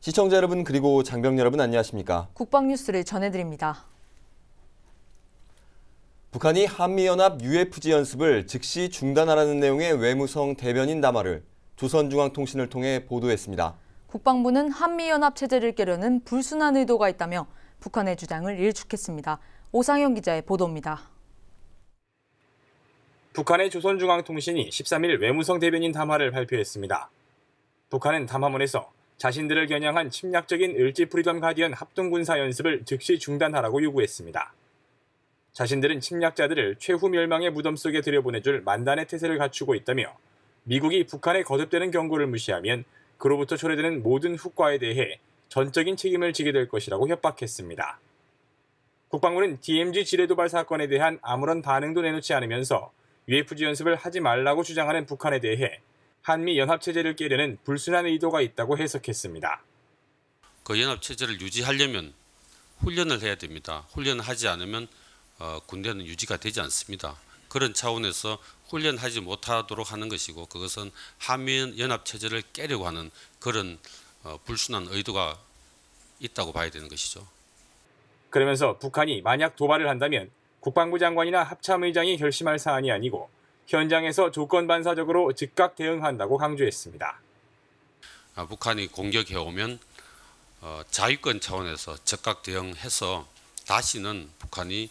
시청자 여러분 그리고 장병 여러분 안녕하십니까? 국방 뉴스를 전해드립니다. 북한이 한미연합 UFG 연습을 즉시 중단하라는 내용의 외무성 대변인 담화를 조선중앙통신을 통해 보도했습니다. 국방부는 한미연합 체제를 깨려는 불순한 의도가 있다며 북한의 주장을 일축했습니다. 오상현 기자의 보도입니다. 북한의 조선중앙통신이 13일 외무성 대변인 담화를 발표했습니다. 북한은 담화문에서 자신들을 겨냥한 침략적인 을지 프리덤 가디언 합동군사 연습을 즉시 중단하라고 요구했습니다. 자신들은 침략자들을 최후 멸망의 무덤 속에 들여보내줄 만단의 태세를 갖추고 있다며 미국이 북한의 거듭되는 경고를 무시하면 그로부터 초래되는 모든 후과에 대해 전적인 책임을 지게 될 것이라고 협박했습니다. 국방부는 DMZ 지뢰도발 사건에 대한 아무런 반응도 내놓지 않으면서 UFG 연습을 하지 말라고 주장하는 북한에 대해 한미 연합체제를 깨려는 불순한 의도가 있다고 해석했습니다. 그 연합체제를 유지하려면 훈련을 해야 됩니다. 훈련을 하지 않으면 어, 군대는 유지가 되지 않습니다. 그런 차원에서 훈련하지 못하도록 하는 것이고 그것은 한미연합체제를 깨려고 하는 그런 어, 불순한 의도가 있다고 봐야 되는 것이죠. 그러면서 북한이 만약 도발을 한다면 국방부 장관이나 합참의장이 결심할 사안이 아니고 현장에서 조건 반사적으로 즉각 대응한다고 강조했습니다. 아, 북한이 공격해 오면 어, 자위권 차원에서 즉각 대응해서 다시는 북한이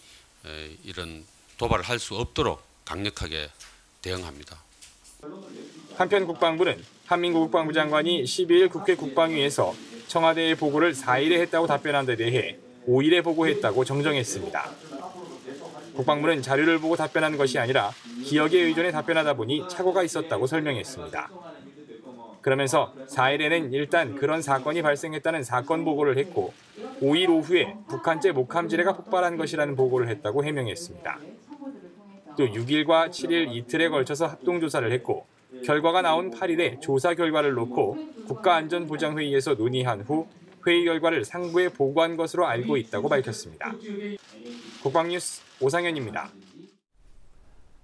이런 도발을 할 수 없도록 강력하게 대응합니다. 한편 국방부는 한민국 국방부 장관이 12일 국회 국방위에서 청와대의 보고를 4일에 했다고 답변한 데 대해 5일에 보고했다고 정정했습니다. 국방부는 자료를 보고 답변한 것이 아니라 기억에 의존해 답변하다 보니 착오가 있었다고 설명했습니다. 그러면서 4일에는 일단 그런 사건이 발생했다는 사건 보고를 했고 5일 오후에 북한제 목함지뢰가 폭발한 것이라는 보고를 했다고 해명했습니다. 또 6일과 7일 이틀에 걸쳐서 합동조사를 했고 결과가 나온 8일에 조사 결과를 놓고 국가안전보장회의에서 논의한 후 회의 결과를 상부에 보고한 것으로 알고 있다고 밝혔습니다. 국방뉴스 오상현입니다.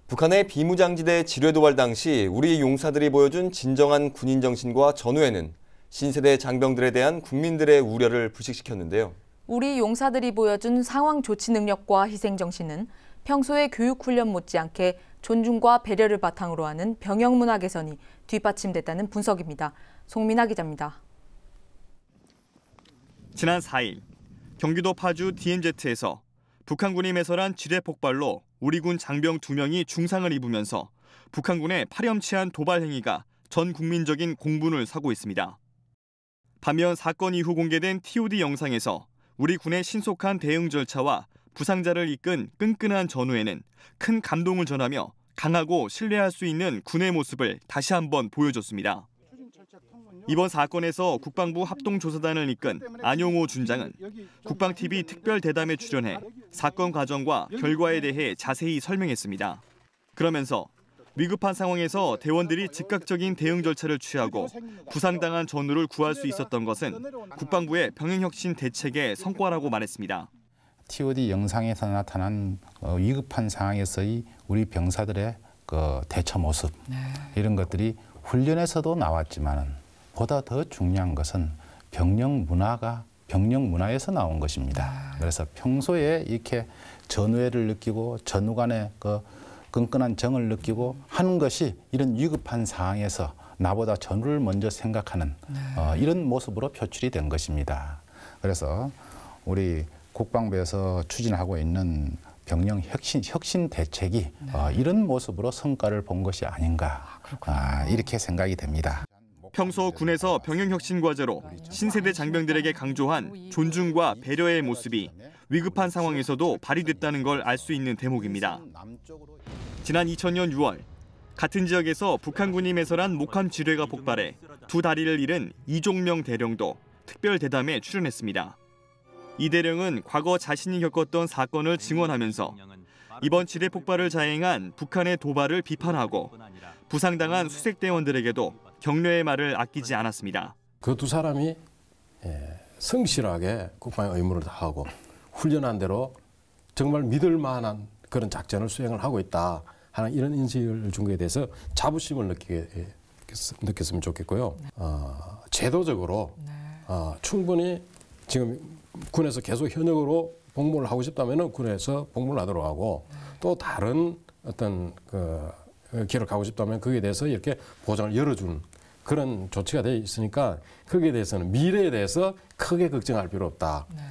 북한의 비무장지대 지뢰도발 당시 우리 용사들이 보여준 진정한 군인 정신과 전후에는 신세대 장병들에 대한 국민들의 우려를 부식시켰는데요 우리 용사들이 보여준 상황 조치 능력과 희생정신은 평소에 교육훈련 못지않게 존중과 배려를 바탕으로 하는 병역 문화 개선이 뒷받침됐다는 분석입니다. 송민아 기자입니다. 지난 4일 경기도 파주 DMZ에서 북한군이 매설한 지뢰 폭발로 우리군 장병 2명이 중상을 입으면서 북한군의 파렴치한 도발 행위가 전 국민적인 공분을 사고 있습니다. 반면 사건 이후 공개된 TOD 영상에서 우리 군의 신속한 대응 절차와 부상자를 이끈 끈끈한 전우에는 큰 감동을 전하며 강하고 신뢰할 수 있는 군의 모습을 다시 한번 보여줬습니다. 이번 사건에서 국방부 합동조사단을 이끈 안용호 준장은 국방TV 특별 대담에 출연해 사건 과정과 결과에 대해 자세히 설명했습니다. 그러면서 위급한 상황에서 대원들이 즉각적인 대응 절차를 취하고 부상당한 전우를 구할 수 있었던 것은 국방부의 병행혁신 대책의 성과라고 말했습니다. TOD 영상에서 나타난 어, 위급한 상황에서의 우리 병사들의 그 대처 모습 네. 이런 것들이 훈련에서도 나왔지만은 보다 더 중요한 것은 병력 문화가 병력 문화에서 나온 것입니다. 아. 그래서 평소에 이렇게 전우애를 느끼고 전우 간의 그 끈끈한 정을 느끼고 하는 것이 이런 위급한 상황에서 나보다 전우를 먼저 생각하는 네. 어, 이런 모습으로 표출이 된 것입니다. 그래서 우리 국방부에서 추진하고 있는 병영 혁신, 혁신 대책이 네. 어, 이런 모습으로 성과를 본 것이 아닌가 아, 아 이렇게 생각이 됩니다. 평소 군에서 병영혁신과제로 신세대 장병들에게 강조한 존중과 배려의 모습이 위급한 상황에서도 발휘됐다는 걸 알 수 있는 대목입니다. 지난 2000년 6월 같은 지역에서 북한군이 매설한 목함 지뢰가 폭발해 두 다리를 잃은 이종명 대령도 특별 대담에 출연했습니다. 이대령은 과거 자신이 겪었던 사건을 증언하면서 이번 지뢰 폭발을 자행한 북한의 도발을 비판하고 부상당한 수색대원들에게도 격려의 말을 아끼지 않았습니다. 그 두 사람이 예, 성실하게 국방의 의무를 다하고 훈련한 대로 정말 믿을 만한 그런 작전을 수행을 하고 있다 하는 이런 인식을 준 것에 대해서 자부심을 느끼게 예, 느꼈으면 좋겠고요. 어, 제도적으로 네. 어, 충분히 지금 군에서 계속 현역으로 복무를 하고 싶다면은 군에서 복무를 하도록 하고 또 다른 어떤 그 길을 어, 가고 싶다면 거기에 대해서 이렇게 보장을 열어주는 그런 조치가 돼 있으니까 거기에 대해서는 미래에 대해서 크게 걱정할 필요 없다. 네.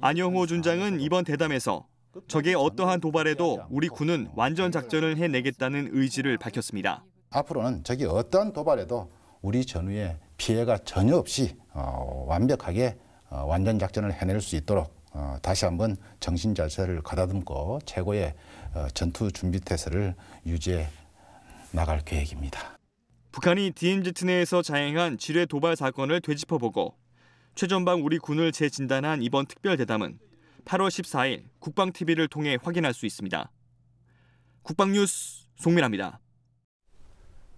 안영호 준장은 이번 대담에서 적의 어떠한 도발에도 우리 군은 완전 작전을 해내겠다는 의지를 밝혔습니다. 앞으로는 적이 어떠한 도발에도 우리 전후에 피해가 전혀 없이 어, 완벽하게 어, 완전 작전을 해낼 수 있도록 어, 다시 한번 정신 자세를 가다듬고 최고의 어, 전투 준비 태세를 유지해 나갈 계획입니다. 북한이 DMZ 내에서 자행한 지뢰 도발 사건을 되짚어보고 최전방 우리 군을 재진단한 이번 특별대담은 8월 14일 국방TV를 통해 확인할 수 있습니다. 국방뉴스 송민아입니다.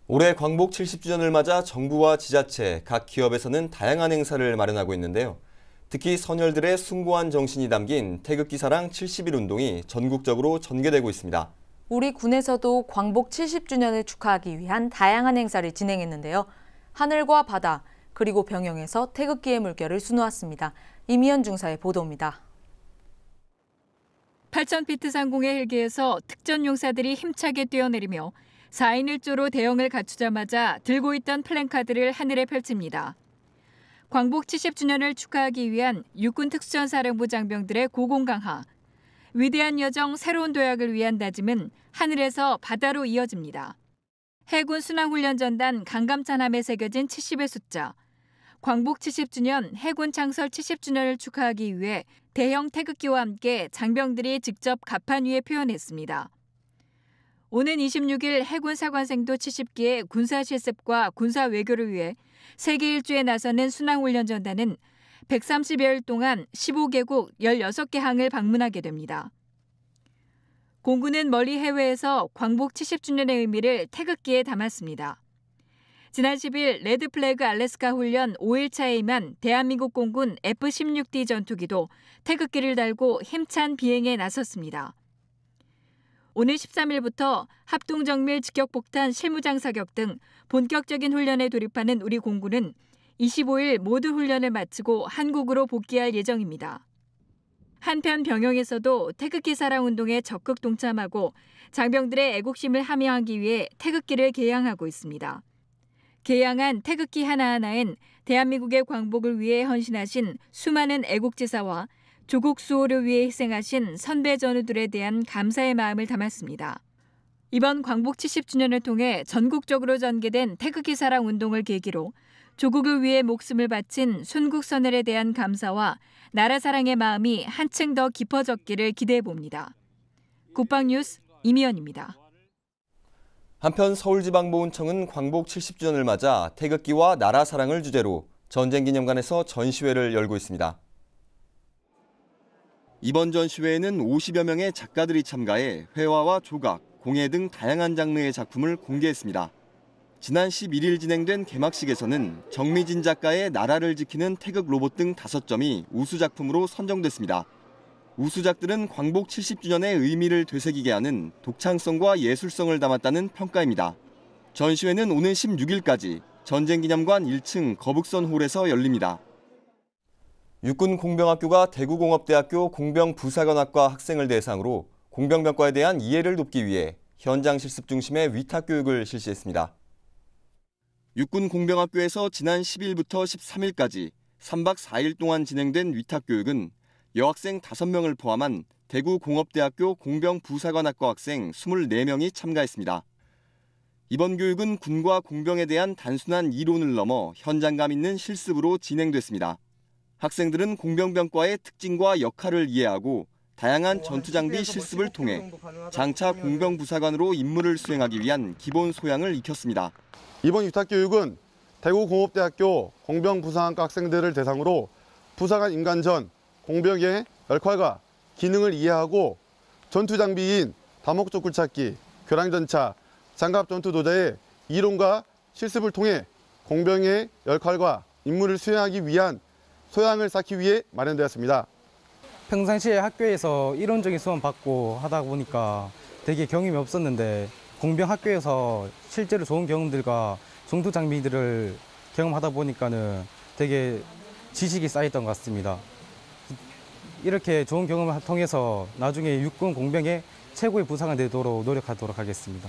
올해 광복 70주년을 맞아 정부와 지자체, 각 기업에서는 다양한 행사를 마련하고 있는데요. 특히 선열들의 숭고한 정신이 담긴 태극기사랑 70일 운동이 전국적으로 전개되고 있습니다. 우리 군에서도 광복 70주년을 축하하기 위한 다양한 행사를 진행했는데요. 하늘과 바다, 그리고 병영에서 태극기의 물결을 수놓았습니다. 이미연 중사의 보도입니다. 8,000피트 상공의 헬기에서 특전 용사들이 힘차게 뛰어내리며 4인 1조로 대형을 갖추자마자 들고 있던 플랜카드를 하늘에 펼칩니다. 광복 70주년을 축하하기 위한 육군 특수전사령부 장병들의 고공 강화, 위대한 여정 새로운 도약을 위한 다짐은 하늘에서 바다로 이어집니다. 해군 순항훈련전단 강감찬함에 새겨진 70의 숫자, 광복 70주년 해군 창설 70주년을 축하하기 위해 대형 태극기와 함께 장병들이 직접 갑판 위에 표현했습니다. 오는 26일 해군 사관생도 70기의 군사 실습과 군사 외교를 위해 세계 일주에 나서는 순항훈련 전단은 130여일 동안 15개국 16개 항을 방문하게 됩니다. 공군은 멀리 해외에서 광복 70주년의 의미를 태극기에 담았습니다. 지난 10일 레드 플래그 알래스카 훈련 5일차에 임한 대한민국 공군 F-16D 전투기도 태극기를 달고 힘찬 비행에 나섰습니다. 오늘 13일부터 합동정밀 직격폭탄 실무장 사격 등 본격적인 훈련에 돌입하는 우리 공군은 25일 모두 훈련을 마치고 한국으로 복귀할 예정입니다. 한편 병영에서도 태극기 사랑 운동에 적극 동참하고 장병들의 애국심을 함양하기 위해 태극기를 개양하고 있습니다. 개양한 태극기 하나하나엔 대한민국의 광복을 위해 헌신하신 수많은 애국지사와 조국 수호를 위해 희생하신 선배 전우들에 대한 감사의 마음을 담았습니다. 이번 광복 70주년을 통해 전국적으로 전개된 태극기 사랑 운동을 계기로 조국을 위해 목숨을 바친 순국 선열에 대한 감사와 나라 사랑의 마음이 한층 더 깊어졌기를 기대해 봅니다. 국방 뉴스 이미연입니다. 한편 서울지방보훈청은 광복 70주년을 맞아 태극기와 나라 사랑을 주제로 전쟁기념관에서 전시회를 열고 있습니다. 이번 전시회에는 50여 명의 작가들이 참가해 회화와 조각, 공예 등 다양한 장르의 작품을 공개했습니다. 지난 11일 진행된 개막식에서는 정미진 작가의 나라를 지키는 태극 로봇 등 5점이 우수 작품으로 선정됐습니다. 우수작들은 광복 70주년의 의미를 되새기게 하는 독창성과 예술성을 담았다는 평가입니다. 전시회는 오는 16일까지 전쟁기념관 1층 거북선 홀에서 열립니다. 육군공병학교가 대구공업대학교 공병부사관학과 학생을 대상으로 공병병과에 대한 이해를 돕기 위해 현장 실습 중심의 위탁 교육을 실시했습니다. 육군공병학교에서 지난 10일부터 13일까지 3박 4일 동안 진행된 위탁 교육은 여학생 5명을 포함한 대구공업대학교 공병부사관학과 학생 24명이 참가했습니다. 이번 교육은 군과 공병에 대한 단순한 이론을 넘어 현장감 있는 실습으로 진행됐습니다. 학생들은 공병병과의 특징과 역할을 이해하고 다양한 어, 전투장비 실습을 뭐 통해 장차 공병부사관으로 임무를 수행하기 위한 기본 소양을 익혔습니다. 이번 유학교육은 대구공업대학교 공병부사관과 학생들을 대상으로 부사관 임관 전 공병의 역할과 기능을 이해하고 전투장비인 다목적 굴착기, 교량전차, 장갑전투도제의 이론과 실습을 통해 공병의 역할과 임무를 수행하기 위한 소양을 쌓기 위해 마련되었습니다. 평상시에 학교에서 이론적인 수업 받고 하다 보니까 되게 경험이 없었는데 공병 학교에서 실제로 좋은 경험들과 중도 장비들을 경험하다 보니까는 되게 지식이 쌓였던 것 같습니다. 이렇게 좋은 경험을 통해서 나중에 육군 공병에 최고의 부상이 되도록 노력하도록 하겠습니다.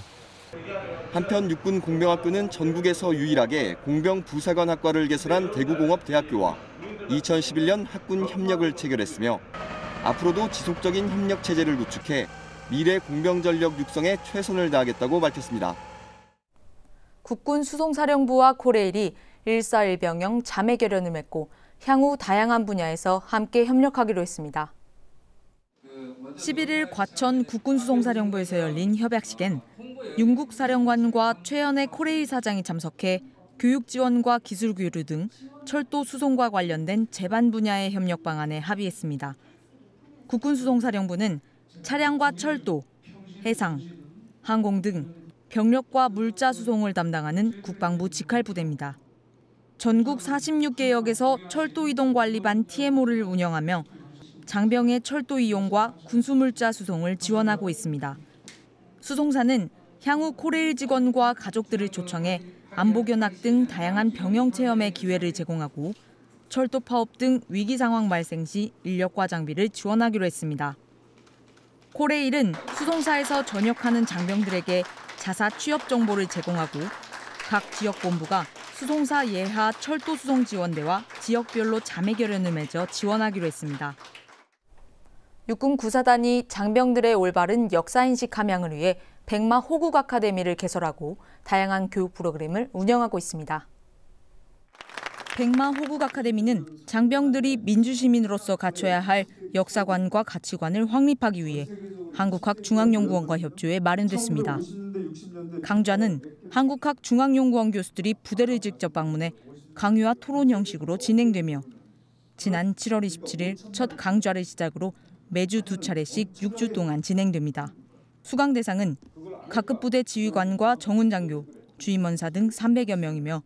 한편 육군 공병학교는 전국에서 유일하게 공병 부사관학과를 개설한 대구공업대학교와 2011년 학군 협력을 체결했으며 앞으로도 지속적인 협력 체제를 구축해 미래 공병 전력 육성에 최선을 다하겠다고 밝혔습니다. 국군 수송사령부와 코레일이 141병영 자매 결연을 맺고 향후 다양한 분야에서 함께 협력하기로 했습니다. 11일 과천 국군수송사령부에서 열린 협약식엔 윤국 사령관과 최연의 코레일 사장이 참석해 교육 지원과 기술 교류 등 철도 수송과 관련된 제반 분야의 협력 방안에 합의했습니다. 국군 수송사령부는 차량과 철도, 해상, 항공 등 병력과 물자 수송을 담당하는 국방부 직할 부대입니다. 전국 46개역에서 철도 이동 관리반 TMO를 운영하며 장병의 철도 이용과 군수물자 수송을 지원하고 있습니다. 수송사는 향후 코레일 직원과 가족들을 초청해 안보견학 등 다양한 병영 체험의 기회를 제공하고 철도 파업 등 위기 상황 발생 시 인력과 장비를 지원하기로 했습니다. 코레일은 수송사에서 전역하는 장병들에게 자사 취업 정보를 제공하고 각 지역 본부가 수송사 예하 철도 수송 지원대와 지역별로 자매결연을 맺어 지원하기로 했습니다. 육군 구사단이 장병들의 올바른 역사인식 함양을 위해 백마 호국 아카데미를 개설하고 다양한 교육 프로그램을 운영하고 있습니다. 백마 호국 아카데미는 장병들이 민주시민으로서 갖춰야 할 역사관과 가치관을 확립하기 위해 한국학중앙연구원과 협조해 마련됐습니다. 강좌는 한국학중앙연구원 교수들이 부대를 직접 방문해 강의와 토론 형식으로 진행되며 지난 7월 27일 첫 강좌를 시작으로 매주 두 차례씩 6주 동안 진행됩니다. 수강 대상은 각급 부대 지휘관과 정훈 장교, 주임원사 등 300여 명이며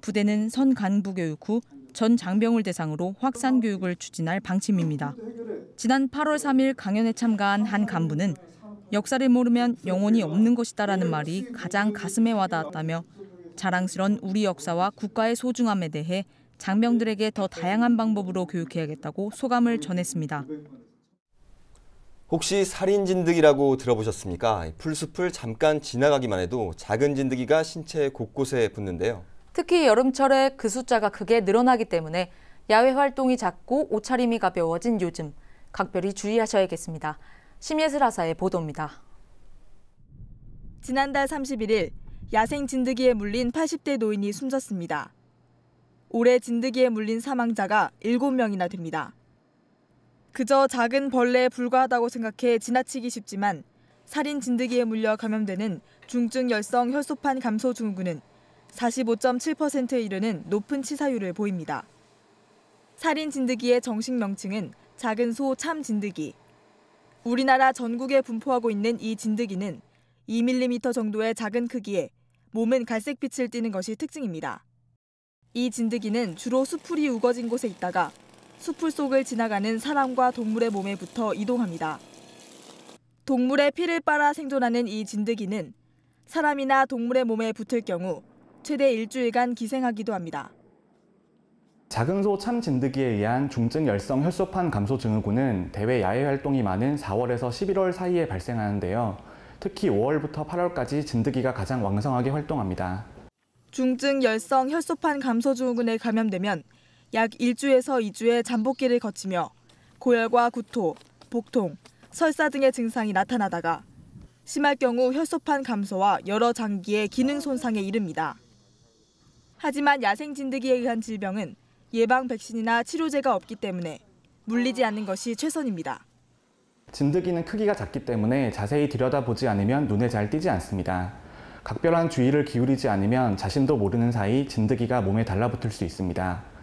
부대는 선 간부 교육 후 전 장병을 대상으로 확산 교육을 추진할 방침입니다. 지난 8월 3일 강연에 참가한 한 간부는 역사를 모르면 영혼이 없는 것이다라는 말이 가장 가슴에 와닿았다며 자랑스런 우리 역사와 국가의 소중함에 대해 장병들에게 더 다양한 방법으로 교육해야겠다고 소감을 전했습니다. 혹시 살인 진드기라고 들어보셨습니까? 풀숲을 잠깐 지나가기만 해도 작은 진드기가 신체 곳곳에 붙는데요. 특히 여름철에 그 숫자가 크게 늘어나기 때문에 야외 활동이 작고 옷차림이 가벼워진 요즘 각별히 주의하셔야겠습니다. 심예슬하사의 보도입니다. 지난달 31일 야생 진드기에 물린 80대 노인이 숨졌습니다. 올해 진드기에 물린 사망자가 7명이나 됩니다. 그저 작은 벌레에 불과하다고 생각해 지나치기 쉽지만 살인 진드기에 물려 감염되는 중증 열성 혈소판 감소 증후군은 45.7%에 이르는 높은 치사율을 보입니다. 살인 진드기의 정식 명칭은 작은 소참 진드기. 우리나라 전국에 분포하고 있는 이 진드기는 2mm 정도의 작은 크기에 몸은 갈색빛을 띠는 것이 특징입니다. 이 진드기는 주로 수풀이 우거진 곳에 있다가 수풀 속을 지나가는 사람과 동물의 몸에 붙어 이동합니다. 동물의 피를 빨아 생존하는 이 진드기는 사람이나 동물의 몸에 붙을 경우 최대 일주일간 기생하기도 합니다. 자금소 참진드기에 의한 중증 열성 혈소판 감소 증후군은 대외 야외 활동이 많은 4월에서 11월 사이에 발생하는데요. 특히 5월부터 8월까지 진드기가 가장 왕성하게 활동합니다. 중증 열성 혈소판 감소 증후군에 감염되면 약 1주에서 2주의 잠복기를 거치며 고열과 구토, 복통, 설사 등의 증상이 나타나다가 심할 경우 혈소판 감소와 여러 장기의 기능 손상에 이릅니다. 하지만 야생 진드기에 의한 질병은 예방 백신이나 치료제가 없기 때문에 물리지 않는 것이 최선입니다. 진드기는 크기가 작기 때문에 자세히 들여다보지 않으면 눈에 잘 띄지 않습니다. 각별한 주의를 기울이지 않으면 자신도 모르는 사이 진드기가 몸에 달라붙을 수 있습니다.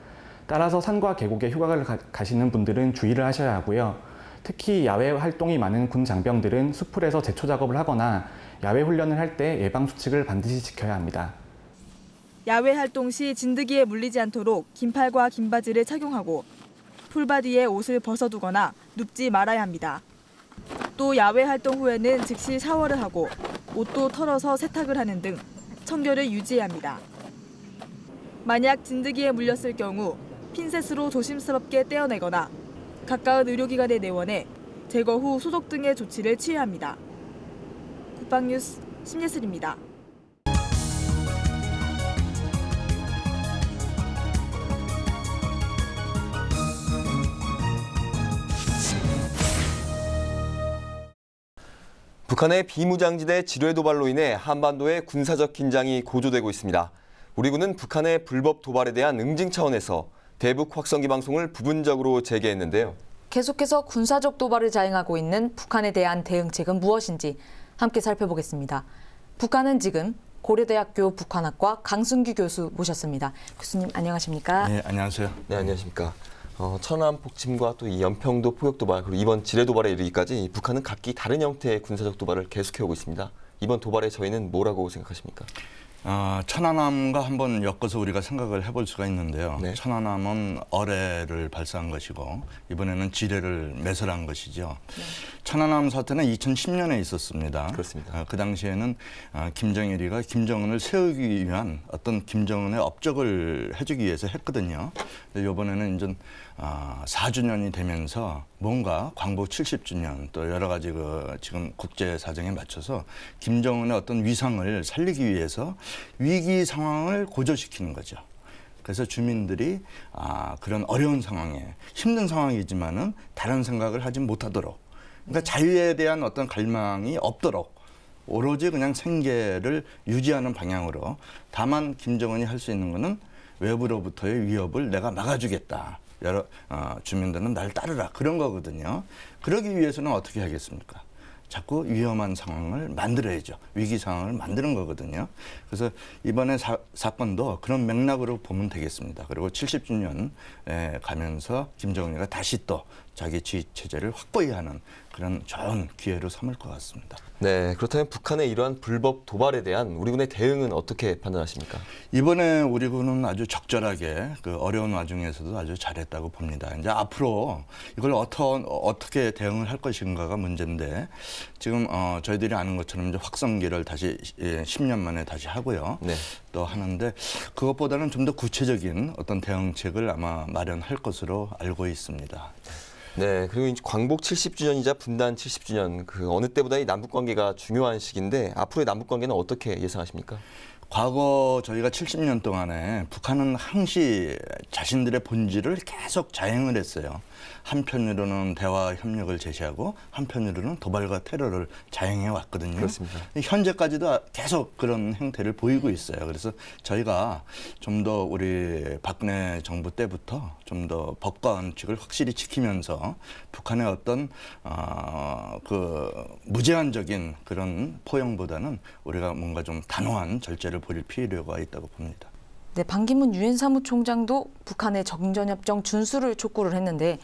따라서 산과 계곡에 휴가를 가시는 분들은 주의를 하셔야 하고요. 특히 야외 활동이 많은 군 장병들은 수풀에서 제초 작업을 하거나 야외 훈련을 할 때 예방 수칙을 반드시 지켜야 합니다. 야외 활동 시 진드기에 물리지 않도록 긴팔과 긴바지를 착용하고 풀바디에 옷을 벗어두거나 눕지 말아야 합니다. 또 야외 활동 후에는 즉시 샤워를 하고 옷도 털어서 세탁을 하는 등 청결을 유지해야 합니다. 만약 진드기에 물렸을 경우 핀셋으로 조심스럽게 떼어내거나 가까운 의료기관에 내원해 제거 후 소독 등의 조치를 취해야 합니다. 국방뉴스 심예슬입니다. 북한의 비무장지대 지뢰 도발로 인해 한반도의 군사적 긴장이 고조되고 있습니다. 우리 군은 북한의 불법 도발에 대한 응징 차원에서 대북 확성기 방송을 부분적으로 재개했는데요. 계속해서 군사적 도발을 자행하고 있는 북한에 대한 대응책은 무엇인지 함께 살펴보겠습니다. 북한은 지금 고려대학교 북한학과 강승규 교수 모셨습니다. 교수님 안녕하십니까? 네, 안녕하세요. 네, 안녕하십니까? 어, 천안 폭침과 또이 연평도 포격 도발 그리고 이번 지뢰 도발에 이르기까지 북한은 각기 다른 형태의 군사적 도발을 계속해 오고 있습니다. 이번 도발에 저희는 뭐라고 생각하십니까? 아, 천안함과 한번 엮어서 우리가 생각을 해볼 수가 있는데요. 네. 천안함은 어뢰를 발사한 것이고 이번에는 지뢰를 매설한 것이죠. 네. 천안함 사태는 2010년에 있었습니다. 그렇습니다. 아, 그 당시에는 아, 김정일이가 김정은을 세우기 위한 어떤 김정은의 업적을 해주기 위해서 했거든요. 근데 이번에는 이제 4주년이 아, 되면서 뭔가 광복 70주년 또 여러 가지 그 지금 국제 사정에 맞춰서 김정은의 어떤 위상을 살리기 위해서 위기 상황을 고조시키는 거죠. 그래서 주민들이 아, 그런 어려운 상황에 힘든 상황이지만은 다른 생각을 하지 못하도록 그러니까 자유에 대한 어떤 갈망이 없도록 오로지 그냥 생계를 유지하는 방향으로 다만 김정은이 할 수 있는 것은 외부로부터의 위협을 내가 막아주겠다. 여러 어, 주민들은 날 따르라 그런 거거든요. 그러기 위해서는 어떻게 하겠습니까? 자꾸 위험한 상황을 만들어야죠. 위기 상황을 만드는 거거든요. 그래서 이번에 사, 사건도 그런 맥락으로 보면 되겠습니다. 그리고 70주년 가면서 김정은이가 다시 또 자기 지휘 체제를 확보히 하는 그런 좋은 기회로 삼을 것 같습니다. 네, 그렇다면 북한의 이러한 불법 도발에 대한 우리군의 대응은 어떻게 판단하십니까? 이번에 우리군은 아주 적절하게 그 어려운 와중에서도 아주 잘했다고 봅니다. 이제 앞으로 이걸 어떤 어떻게 대응을 할 것인가가 문제인데 지금 어, 저희들이 아는 것처럼 이제 확성기를 다시 예, 10년 만에 다시 하고요. 네. 또 하는데 그것보다는 좀 더 구체적인 어떤 대응책을 아마 마련할 것으로 알고 있습니다. 네, 그리고 이제 광복 70주년이자 분단 70주년 그 어느 때보다 이 남북 관계가 중요한 시기인데 앞으로의 남북 관계는 어떻게 예상하십니까? 과거 저희가 70년 동안에 북한은 항시 자신들의 본질을 계속 자행을 했어요. 한편으로는 대화 협력을 제시하고 한편으로는 도발과 테러를 자행해 왔거든요. 그렇습니다. 현재까지도 계속 그런 행태를 보이고 있어요. 그래서 저희가 좀 더 우리 박근혜 정부 때부터 좀 더 법과 원칙을 확실히 지키면서 북한의 어떤 어, 그 무제한적인 그런 포용보다는 우리가 뭔가 좀 단호한 절제를 보일 필요가 있다고 봅니다. 네, 반기문 유엔 사무총장도 북한의 정전협정 준수를 촉구를 했는데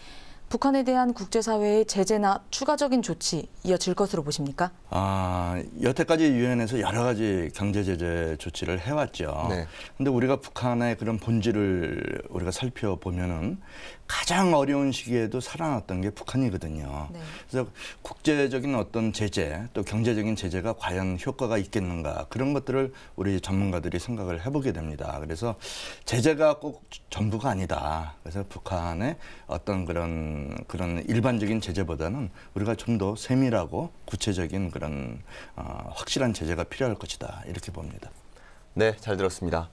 북한에 대한 국제사회의 제재나 추가적인 조치 이어질 것으로 보십니까? 아 여태까지 유엔에서 여러 가지 경제 제재 조치를 해왔죠. 그런데 네. 우리가 북한의 그런 본질을 우리가 살펴보면은 가장 어려운 시기에도 살아났던 게 북한이거든요. 네. 그래서 국제적인 어떤 제재 또 경제적인 제재가 과연 효과가 있겠는가 그런 것들을 우리 전문가들이 생각을 해보게 됩니다. 그래서 제재가 꼭 전부가 아니다. 그래서 북한의 어떤 그런 그런 일반적인 제재보다는 우리가 좀 더 세밀하고 구체적인 그런 어, 확실한 제재가 필요할 것이다 이렇게 봅니다. 네, 잘 들었습니다.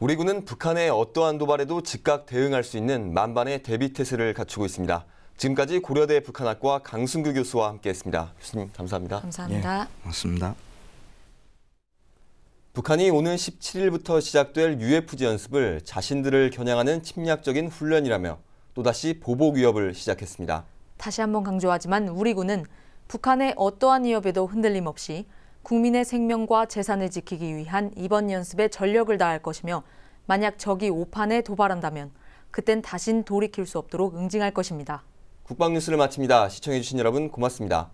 우리 군은 북한의 어떠한 도발에도 즉각 대응할 수 있는 만반의 대비 태세를 갖추고 있습니다. 지금까지 고려대 북한학과 강승규 교수와 함께했습니다. 교수님 감사합니다. 감사합니다. 예, 고습니다 북한이 오는 17일부터 시작될 UFG 연습을 자신들을 겨냥하는 침략적인 훈련이라며 또다시 보복 위협을 시작했습니다. 다시 한번 강조하지만 우리 군은 북한의 어떠한 위협에도 흔들림 없이 국민의 생명과 재산을 지키기 위한 이번 연습에 전력을 다할 것이며 만약 적이 오판에 도발한다면 그땐 다신 돌이킬 수 없도록 응징할 것입니다. 국방뉴스를 마칩니다. 시청해주신 여러분 고맙습니다.